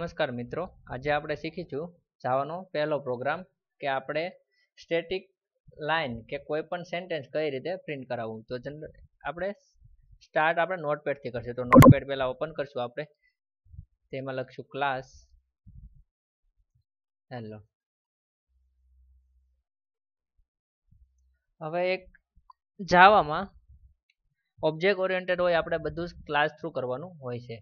નમસ્કાર મિત્રો આજે આપણે શીખીશું જાવાનો પહેલો પ્રોગ્રામ કે આપણે સ્ટેટિક લાઇન કે કોઈ પણ સેન્ટેન્સ કઈ રીતે પ્રિન્ટ કરાવવું તો જનરલ આપણે સ્ટાર્ટ આપણે નોટપેડથી કરશું તો નોટપેડ પહેલાં ઓપન કરશું આપણે તેમાં લખશું ક્લાસ હેલો હવે એક જાવામાં ઓબ્જેક્ટ ઓરિએન્ટેડ હોય આપણે બધું જ ક્લાસ થ્રુ કરવાનું હોય છે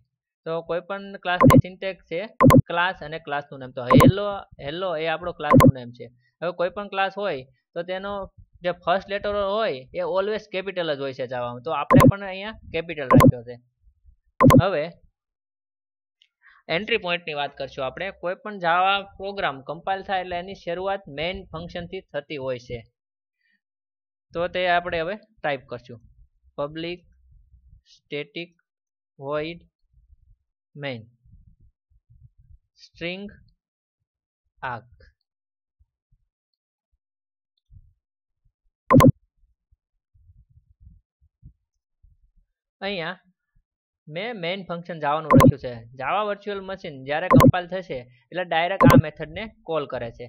તો કોઈ પણ ક્લાસની સિન્ટેક્સ છે ક્લાસ અને ક્લાસનું નામ તો હેલો હેલો એ આપણો ક્લાસનું નામ છે હવે કોઈ પણ ક્લાસ હોય તો તેનો જે ફર્સ્ટ લેટર હોય એ ઓલવેઝ કેપિટલ જ હોય છે જાવામાં તો આપણે પણ અહીંયા કેપિટલ રાખ્યો છે હવે એન્ટ્રી પોઈન્ટની વાત કરશું આપણે કોઈ પણ જાવા પ્રોગ્રામ કમ્પાઇલ થાય એટલે એની શરૂઆત મેઇન ફંક્શનથી થતી હોય છે તો તે આપણે હવે ટાઈપ કરશું public static void main string arg અહીંયા મેં મેઇન ફંક્શન જાવાનું લખ્યું છે જાવા વર્ચ્યુઅલ મશીન જ્યારે કમ્પાઇલ થશે એટલે ડાયરેક્ટ આ મેથડને કોલ કરે છે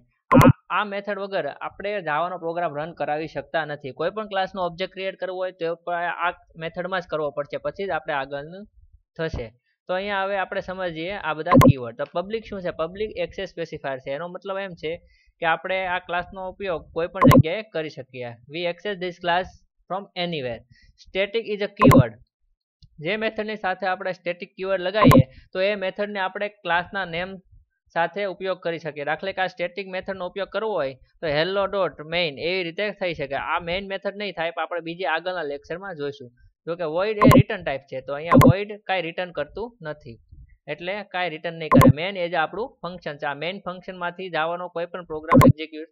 આ મેથડ વગર આપણે જાવાનો પ્રોગ્રામ રન કરાવી શકતા નથી કોઈ પણ ક્લાસનો ઓબ્જેક્ટ ક્રિએટ કરવો હોય તો આ મેથડમાં જ કરવો પડશે પછી જ આપણે આગળનું થશે તો અહીંયા હવે આપણે સમજીએ આ બધા કીવર્ડ તો પબ્લિક શું છે પબ્લિક એક્સેસ સ્પેસિફાયર છે એનો મતલબ એમ છે કે આપણે આ ક્લાસનો ઉપયોગ કોઈ પણ જગ્યાએ કરી શકીએ we access this class from anywhere static is a keyword જે મેથડની સાથે આપણે સ્ટેટિક કીવર્ડ લગાવીએ તો એ મેથડને આપણે ક્લાસના નેમ સાથે ઉપયોગ કરી શકીએ દાખલે કે આ સ્ટેટિક મેથડનો ઉપયોગ કરવો હોય તો હેલો ડોટ મેઇન એવી રીતે થઈ શકે આ મેઇન મેથડ નહીં થાય પણ આપણે બીજી આગળના લેક્ચરમાં જોઈશું જોકે void એ return type છે તો અહીંયા void કાંઈ return કરતું નથી એટલે કાંઈ return નહીં કરે main એ જ આપણું function છે આ main function માંથી જાવાનો કોઈ પણ program execute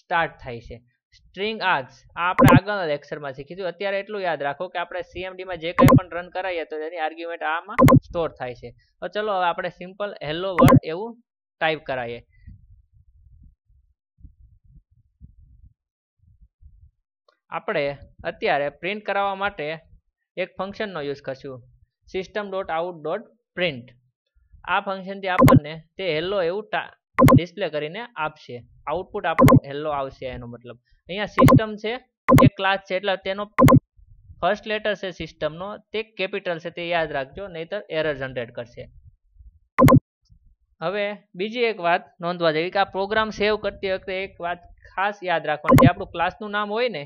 start થાય છે string આજ આ આપણે આગળના લેક્ચરમાં શીખીશું અત્યારે એટલું યાદ રાખો કે આપણે CMD માં જે કંઈ પણ રન કરાવીએ તો એની આર્ગ્યુમેન્ટ આમાં સ્ટોર થાય છે તો ચલો હવે આપણે સિમ્પલ હેલો વર્લ્ડ એવું ટાઈપ કરાવીએ આપણે અત્યારે પ્રિન્ટ કરાવવા માટે એક ફંક્શનનો યુઝ કરશું system dot out dot print આ ફંક્શનથી આપણને તે હેલો એવું ડિસ્પ્લે કરીને આપશે આઉટપુટ આપણને હેલો આવશે એનો મતલબ અહીંયા સિસ્ટમ છે એ ક્લાસ છે એટલે તેનો ફર્સ્ટ લેટર છે સિસ્ટમનો તે કેપિટલ છે તે યાદ રાખજો નહીતર એરર જનરેટ કરશે હવે બીજી એક વાત નોંધવા જેવી કે આ પ્રોગ્રામ સેવ કરતી વખતે એક વાત ખાસ યાદ રાખવાની જે આપણું ક્લાસનું નામ હોય ને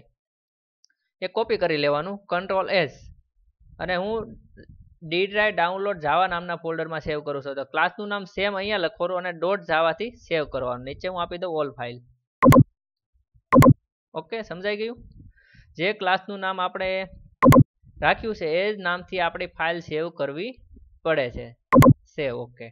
એ કોપી કરી લેવાનું કંટ્રોલ એસ અને હું ડી ડ્રાઈવ ડાઉનલોડ જાવા નામના ફોલ્ડરમાં સેવ કરું છું તો ક્લાસનું નામ સેમ અહીંયા લખવાનું અને ડોટ જાવાથી સેવ કરવાનું નીચે હું આપી દઉં ઓલ ફાઇલ ઓકે સમજાઈ ગયું જે ક્લાસનું નામ આપણે રાખ્યું છે એ જ નામથી આપણી ફાઇલ સેવ કરવી પડે છે સેવ ઓકે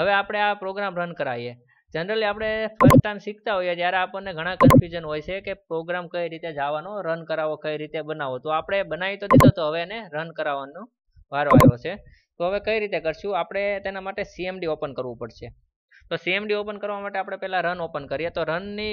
હવે આપણે આ પ્રોગ્રામ રન કરાવીએ જનરલી આપણે ફર્સ્ટ ટાઈમ શીખતા હોઈએ જ્યારે આપણને ઘણા કન્ફ્યુઝન હોય છે કે પ્રોગ્રામ કઈ રીતે જવાનો રન કરાવો કઈ રીતે બનાવો તો આપણે બનાવી તો દીધો તો હવે એને રન કરાવવાનો વારો આવ્યો છે તો હવે કઈ રીતે કરશું આપણે તેના માટે સીએમડી ઓપન કરવું પડશે તો સીએમડી ઓપન કરવા માટે આપણે પહેલાં રન ઓપન કરીએ તો રનની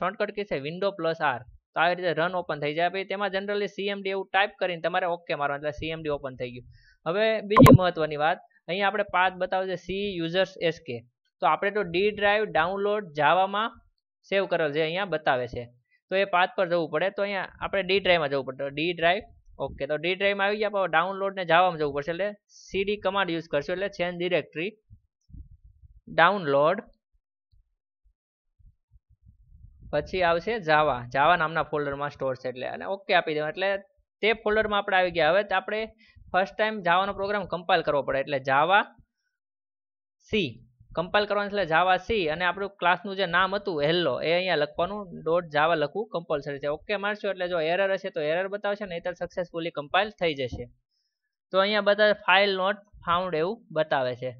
શોર્ટકટ કી છે વિન્ડો પ્લસ આર તો આવી રીતે રન ઓપન થઈ જાય પછી તેમાં જનરલી સીએમડી એવું ટાઈપ કરીને તમારે ઓકે મારવાનું એટલે સીએમડી ઓપન થઈ ગયું હવે બીજી મહત્વની વાત અહીંયા આપણે પાથ બતાવે છે સી યુઝર્સ એસકે તો આપણે તો ડી ડ્રાઈવ ડાઉનલોડ જાવામાં સેવ કરેલ છે અહીંયા બતાવે છે તો એ પાથ પર જવું પડે તો અહીંયા આપણે ડી ડ્રાઈવમાં જવું પડે ડી ડ્રાઈવ ઓકે તો ડી ડ્રાઈવમાં આવી ગયા ડાઉનલોડ ને જાવામાં જવું પડશે એટલે સીડી કમાન્ડ યુઝ કરશું એટલે ચેન્જ ડિરેક્ટરી ડાઉનલોડ પછી આવશે જાવા જાવા નામના ફોલ્ડરમાં સ્ટોર છે એટલે અને ઓકે આપી દેવા એટલે તે ફોલ્ડરમાં આપણે આવી ગયા હવે આપણે ફર્સ્ટ ટાઈમ જાવાનો પ્રોગ્રામ કમ્પાઇલ કરવો પડે એટલે જાવા સી કમ્પાઇલ કરવાનું એટલે જાવા સી અને આપણું ક્લાસનું જે નામ હતું હેલ્લો એ અહીંયા લખવાનું ડોટ જાવા લખવું કમ્પલસરી છે ઓકે મારશો એટલે જો એરર હશે તો એરર બતાવશે ને નહીતર સક્સેસફુલી કમ્પાઇલ થઈ જશે તો અહીંયા બધા ફાઇલ નોટ ફાઉન્ડ એવું બતાવે છે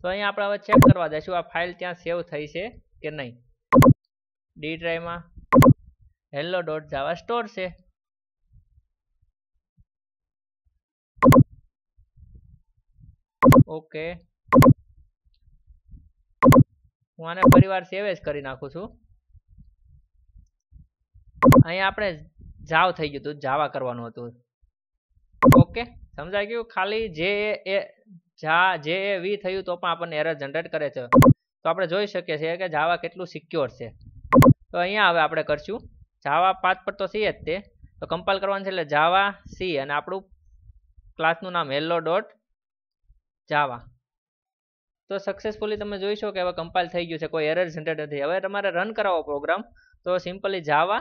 તો અહીંયા આપણે હવે ચેક કરવા દઈશું આ ફાઇલ ત્યાં સેવ થઈ છે કે નહીં ડી ડ્રાઈવમાં હેલ્લો ડોટ જાવા સ્ટોર છે ઓકે હું આને ફરીવાર સેવ જ કરી નાખું છું અહીંયા આપણે જાવ થઈ ગયું હતું જાવા કરવાનું હતું ઓકે સમજાઈ ગયું ખાલી જે એ જા જે એ વી થયું તો પણ આપણને એરર જનરેટ કરે છે તો આપણે જોઈ શકીએ છીએ કે જાવા કેટલું સિક્યોર છે તો અહીંયા હવે આપણે કરશું જાવા પાથ પર તો સી જ તે તો કમ્પાઇલ કરવાનું છે એટલે જાવા સી અને આપણું ક્લાસનું નામ હેલો ડોટ જાવા તો સક્સેસફુલી તમે જોઈ શકો કે હવે કમ્પાઇલ થઈ ગયું છે કોઈ એરર જનરેટ નથી હવે તમારે રન કરાવો પ્રોગ્રામ તો સિમ્પલી જાવા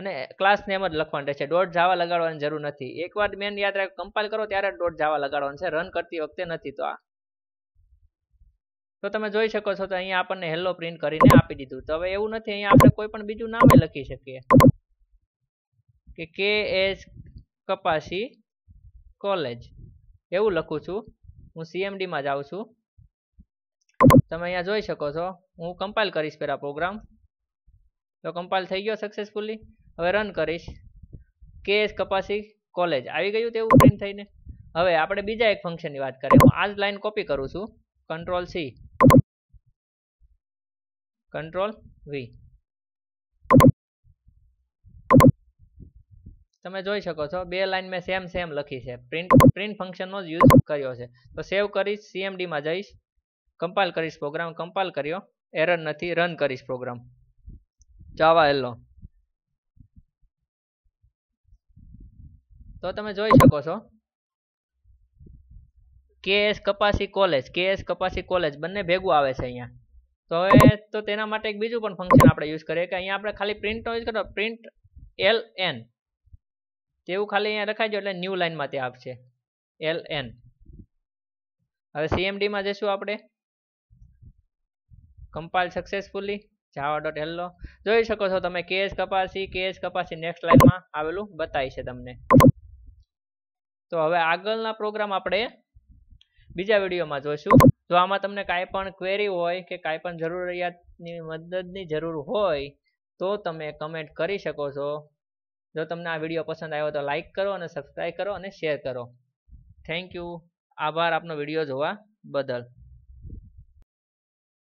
અને ક્લાસ નેમ જ લખવાનું રહેશે ડોટ જાવા લગાડવાની જરૂર નથી એકવાર મેન યાદ રાખ કમ્પાઇલ કરો ત્યારે ડોટ જાવા લગાડવાનું છે રન કરતી વખતે નથી તો આ તો તમે જોઈ શકો છો તો અહીંયા આપણને હેલો પ્રિન્ટ કરીને આપી દીધું તો હવે એવું નથી અહીંયા આપણે કોઈ પણ બીજું નામ લખી શકીએ કે કે એસ કપાસી કોલેજ એવું લખું છું હું સીએમડીમાં જાઉં છું તમે અહીંયા જોઈ શકો છો હું કમ્પાઇલ કરીશ પહેલાં પ્રોગ્રામ તો કમ્પાઇલ થઈ ગયો સક્સેસફુલી હવે રન કરીશ કેએસ કપાસી કોલેજ આવી ગયું તેવું પ્રિન્ટ થઈને હવે આપણે બીજા એક ફંક્શનની વાત કરીએ હું આ જ લાઈન કોપી કરું છું કંટ્રોલ સી કંટ્રોલ વી તમે જોઈ શકો છો બે લાઈન મેં સેમ સેમ લખી છે પ્રિન્ટ પ્રિન્ટ ફંક્શનનો જ યુઝ કર્યો છે તો સેવ કરીશ સીએમડીમાં જઈશ કમ્પાઇલ કરીશ પ્રોગ્રામ કમ્પાઇલ કર્યો એરર નથી રન કરીશ પ્રોગ્રામ જાવા હેલો તો તમે જોઈ શકો છો કે એસ કપાસી કોલેજ કે એસ કપાસી કોલેજ બંને ભેગું આવે છે અહીંયા તો હવે તો તેના માટે એક બીજું પણ ફંક્શન આપણે યુઝ કરીએ કે અહીંયા આપણે ખાલી પ્રિન્ટનો યુઝ કરો પ્રિન્ટ એલ એન તેવું ખાલી અહીંયા લખાઈ એટલે ન્યૂ લાઇનમાં તે આપશે એલ એન હવે સીએમડીમાં જઈશું આપણે compile successfully Java dot hello જોઈ શકો છો તમે KS Kapasi KS Kapasi next લાઇનમાં આવેલું બતાવી છે તમને તો હવે આગળના પ્રોગ્રામ આપણે બીજા વિડીયોમાં જોઈશું જો આમાં તમને કાંઈ પણ ક્વેરી હોય કે કાંઈ પણ જરૂરિયાતની મદદની જરૂર હોય તો તમે કમેન્ટ કરી શકો છો જો તમને આ વિડીયો પસંદ આવ્યો તો લાઇક કરો અને સબસ્ક્રાઈબ કરો અને શેર કરો થેન્ક યુ આભાર આપનો વિડીયો જોવા બદલ